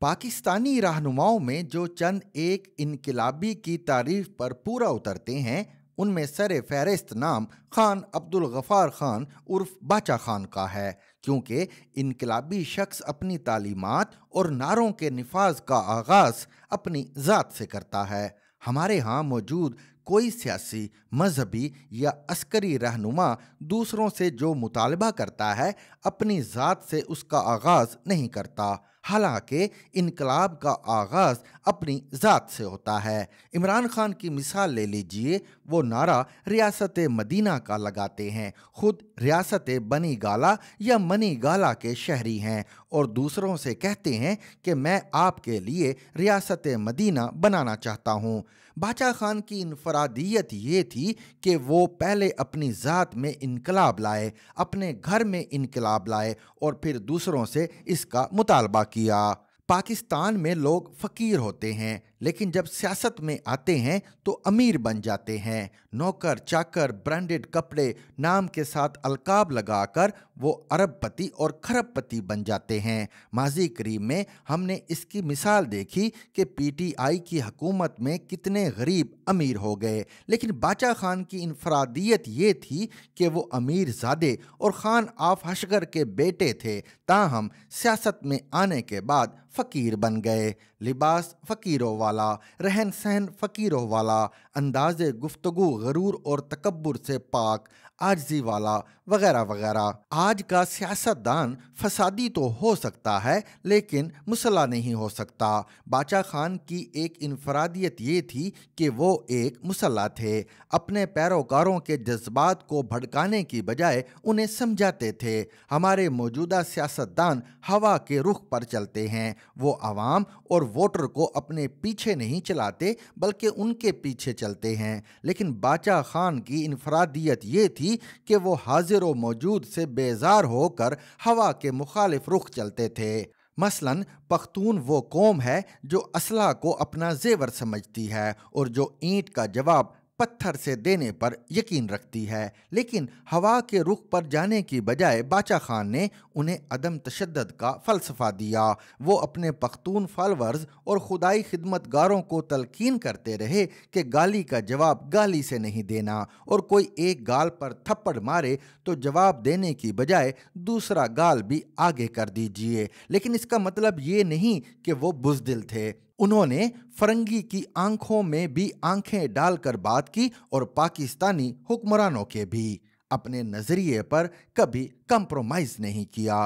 पाकिस्तानी रहनुमाओं में जो चंद एक इनकलाबी की तारीफ पर पूरा उतरते हैं उनमें सर फहरिस्त नाम खान अब्दुल गफ़ार खान उर्फ बाचा खान का है क्योंकि इनकलाबी शख्स अपनी तालीमत और नारों के नफाज का आगाज़ अपनी ज़ात से करता है हमारे यहाँ मौजूद कोई सियासी मजहबी या अस्करी रहनुमा दूसरों से जो मुतालबा करता है अपनी ज़ात से उसका आगाज़ नहीं करता हालांकि इनकलाब का आगाज़ अपनी ज़ात से होता है इमरान खान की मिसाल ले लीजिए वो नारा रियासत मदीना का लगाते हैं खुद रियासत बनी गाला या मनी गाला के शहरी हैं और दूसरों से कहते हैं कि मैं आपके लिए रियासत मदीना बनाना चाहता हूँ बाचा खान की इनफरादियत ये थी कि वो पहले अपनी ज़ात में इनकलाब लाए अपने घर में इनकलाब लाए और फिर दूसरों से इसका मुतालबा किया किया पाकिस्तान में लोग फकीर होते हैं लेकिन जब सियासत में आते हैं तो अमीर बन जाते हैं नौकर चाकर ब्रांडेड कपड़े नाम के साथ अलकाब लगाकर वो अरबपति और खरबपति बन जाते हैं माजी करीब में हमने इसकी मिसाल देखी कि पीटीआई की हकूमत में कितने गरीब अमीर हो गए लेकिन बाचा खान की इनफरादियत ये थी कि वो अमीर ज़ादे और ख़ान आफ हशगर के बेटे थे ताहम सियासत में आने के बाद फ़कीर बन गए लिबास फ़कीरों वाला रहन सहन फ़कीरों वाला अंदाज गुफ्तगु गरूर और तकबर से पाक आर्जी वाला वगैरह वगैरह आज का सियासतदान फसादी तो हो सकता है लेकिन मुसला नहीं हो सकता बाचा खान की एक इनफरादियत ये थी कि वो एक मुसला थे अपने पैरोकारों के जज्बात को भड़काने की बजाय उन्हें समझाते थे हमारे मौजूदा सियासतदान हवा के रुख पर चलते हैं वो आवाम और वोटर को अपने पीछे नहीं चलाते बल्कि उनके पीछे चलते हैं लेकिन बाचा खान की इनफरादियत ये थी थी कि वो हाजिर व मौजूद से बेजार होकर हवा के मुखालिफ रुख चलते थे मसलन पख्तून वो कौम है जो असला को अपना जेवर समझती है और जो ईंट का जवाब पत्थर से देने पर यकीन रखती है लेकिन हवा के रुख पर जाने की बजाय बाचा खान ने उन्हें अदम तशद का फ़लसफ़ा दिया वो अपने पख्तून फॉलोअर्स और खुदाई खिदमतगारों को तलकीन करते रहे कि गाली का जवाब गाली से नहीं देना और कोई एक गाल पर थप्पड़ मारे तो जवाब देने की बजाय दूसरा गाल भी आगे कर दीजिए लेकिन इसका मतलब ये नहीं कि वो बुजदिल थे उन्होंने फरंगी की आंखों में भी आंखें डालकर बात की और पाकिस्तानी हुक्मरानों के भी अपने नज़रिए पर कभी कंप्रोमाइज़ नहीं किया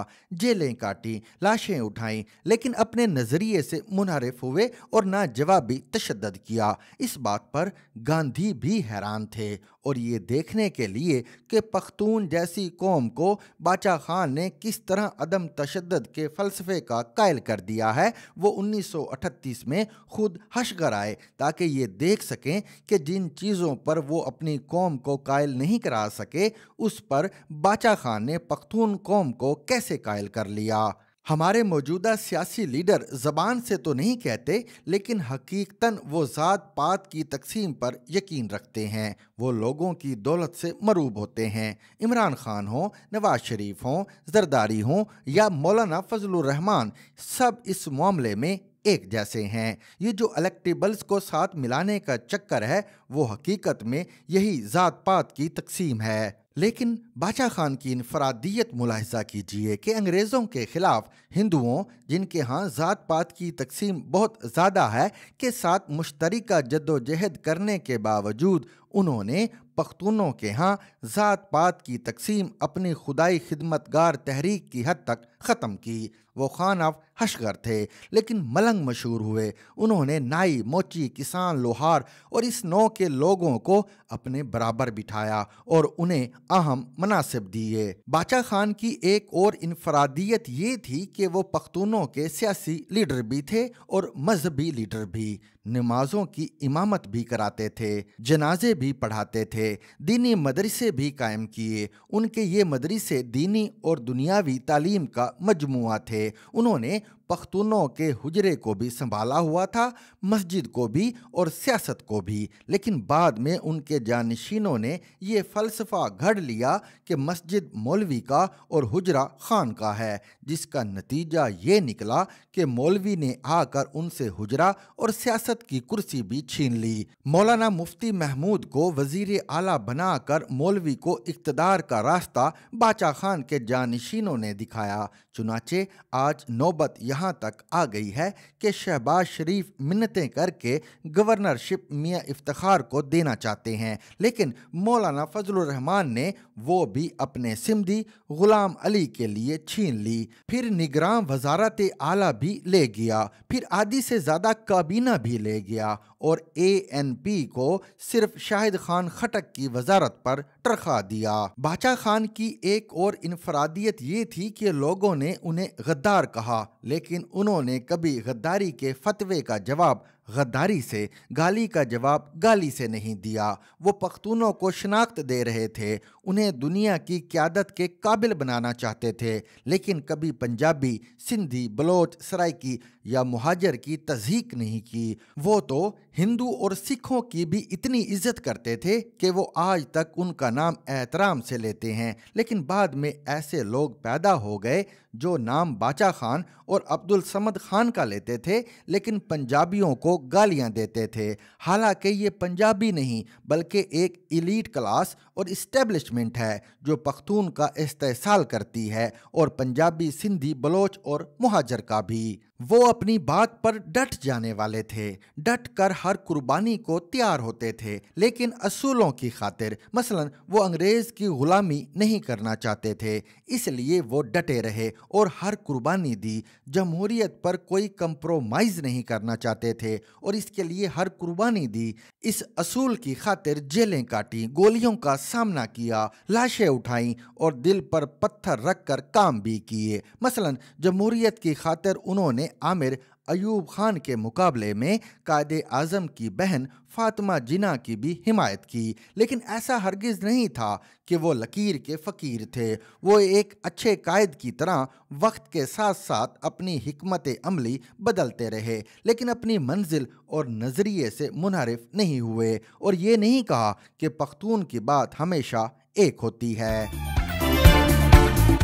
जेलें काटी लाशें उठाईं लेकिन अपने नज़रिए से मुनहरफ हुए और ना जवाबी तशद किया इस बात पर गांधी भी हैरान थे और ये देखने के लिए कि पख्तून जैसी कौम को बाचा खान ने किस तरह अदम तशद के फ़लसफ़े का कायल कर दिया है वो 1938 में खुद हशगर आए ताकि ये देख सकें कि जिन चीज़ों पर वो अपनी कौम को कायल नहीं करा सके उस पर बाचा खान ने पख्तून कौम को कैसे कायल कर लिया हमारे मौजूदा सियासी लीडर जबान से तो नहीं कहते लेकिन हकीकतन वो ज़ात पात की तकसीम पर यकीन रखते हैं वो लोगों की दौलत से मरूब होते हैं इमरान खान हों नवाज शरीफ हों जरदारी हों या मौलाना फजलरहमान सब इस मामले में एक जैसे हैं ये जो अलेक्टेबल्स को साथ मिलाने का चक्कर है वो हकीकत में यही ज़ात पात की तकसीम है लेकिन बादशाह खान की इनफरादियत मुलाहजा कीजिए कि अंग्रेज़ों के ख़िलाफ़ हिंदुओं जिनके यहाँ ज़ात पात की तकसीम बहुत ज़्यादा है के साथ मुश्तरक जद्दोजहद करने के बावजूद उन्होंने पख्तूनों के यहाँ ज़ात पात की तकसीम अपनी खुदाई खिदमतगार तहरीक की हद तक ख़त्म की वो खान ऑफ हशगर थे लेकिन मलंग मशहूर हुए उन्होंने नाई मोची किसान लोहार और इस नौ के लोगों को अपने बराबर बिठाया और उन्हें अहम मुनासिब दिए बाचा खान की एक और इनफरादियत ये थी कि वो पख्तूनों के सियासी लीडर भी थे और मजहबी लीडर भी नमाजों की इमामत भी कराते थे जनाजे भी पढ़ाते थे दीनी मदरसे भी कायम किए उनके ये मदरसे दीनी और दुनियावी तालीम का मजमु थे उन्होंने पख्तूनों के हुजरे को भी संभाला हुआ था मस्जिद को भी और सियासत को भी लेकिन बाद में उनके जानशीनों ने ये फ़लसफ़ा घड़ लिया कि मस्जिद मौलवी का और हुजरा खान का है जिसका नतीजा ये निकला कि मौलवी ने आकर उनसे हुजरा और सियासत की कुर्सी भी छीन ली मौलाना मुफ्ती महमूद को वज़ीर आला बनाकर मौलवी को इकतदार का रास्ता बाचा खान के जानशीनों ने दिखाया चुनाचे आज नौबत यहाँ तक आ गई है कि शहबाज शरीफ मिन्नतें करके गवर्नरशिप मियाँ इफ्तार को देना चाहते हैं लेकिन मौलाना फजलरहमान ने वो भी अपने सिमदी ग़ुलाम अली के लिए छीन ली फिर निगरान वजारत आला भी ले गया फिर आधी से ज़्यादा काबीना भी ले गया और ए एन पी को सिर्फ शाहिद खान खटक की वजारत पर टरखा दिया बाचा खान की एक और इनफरादियत ये थी कि लोगों ने उन्हें गद्दार कहा लेकिन उन्होंने कभी गद्दारी के फतवे का जवाब गद्दारी से गाली का जवाब गाली से नहीं दिया वो पख्तूनों को शनाख्त दे रहे थे उन्हें दुनिया की क्यादत के काबिल बनाना चाहते थे लेकिन कभी पंजाबी सिंधी बलोच सराइकी या महाजर की तजीक नहीं की वो तो हिंदू और सिखों की भी इतनी इज्जत करते थे कि वो आज तक उनका नाम एहतराम से लेते हैं लेकिन बाद में ऐसे लोग पैदा हो गए जो नाम बाचा खान और अब्दुल समद खान का लेते थे लेकिन पंजाबियों को गालियां देते थे हालांकि ये पंजाबी नहीं बल्कि एक इलीट क्लास और इस्टेब्लिशमेंट है जो पख्तून का इस्तेसाल करती है और पंजाबी सिंधी बलोच और मुहाजर का भी वो अपनी बात पर डट जाने वाले थे डट कर हर कुर्बानी को तैयार होते थे लेकिन असूलों की खातिर मसलन वो अंग्रेज़ की ग़ुलामी नहीं करना चाहते थे इसलिए वो डटे रहे और हर कुर्बानी दी जमहूरीत पर कोई कंप्रोमाइज़ नहीं करना चाहते थे और इसके लिए हर कुर्बानी दी इस असूल की खातिर जेलें काटी गोलियों का सामना किया लाशें उठाईं और दिल पर पत्थर रखकर काम भी किए मसलन जमहूरीत की खातिर उन्होंने आमिर अयूब खान के मुकाबले में कायदे आज़म की बहन फातिमा जिना की भी हिमायत की लेकिन ऐसा हरगिज़ नहीं था कि वो लकीर के फ़कीर थे वो एक अच्छे कायद की तरह वक्त के साथ साथ अपनी हमत अमली बदलते रहे लेकिन अपनी मंजिल और नज़रिए से मुनहरफ नहीं हुए और ये नहीं कहा कि पख्तून की बात हमेशा एक होती है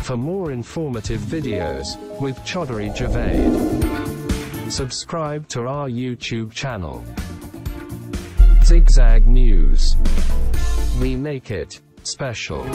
For more informative videos with Chaudhary Javed. subscribe to our YouTube channel. Zigzag News. We make it special.